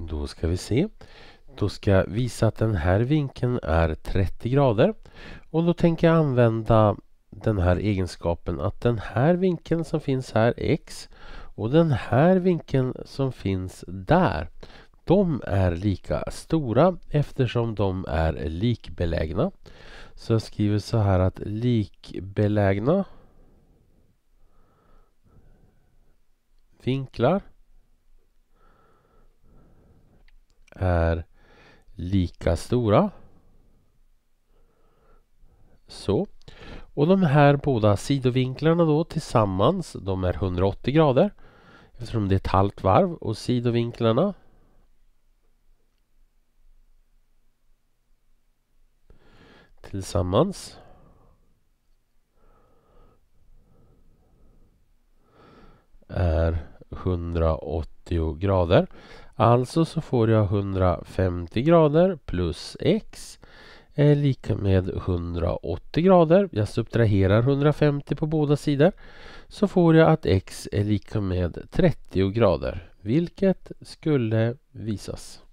Då ska vi se. Då ska jag visa att den här vinkeln är 30 grader. Och då tänker jag använda den här egenskapen att den här vinkeln som finns här, x, och den här vinkeln som finns där, de är lika stora eftersom de är likbelägna. Så jag skriver så här att likbelägna vinklar är lika stora. Så. Och de här båda sidovinklarna då tillsammans, de är 180 grader. Eftersom det är ett halvt varv och sidovinklarna tillsammans är 180 grader. Alltså så får jag 150 grader plus x är lika med 180 grader. Jag subtraherar 150 på båda sidor. Så får jag att x är lika med 30 grader, vilket skulle visas.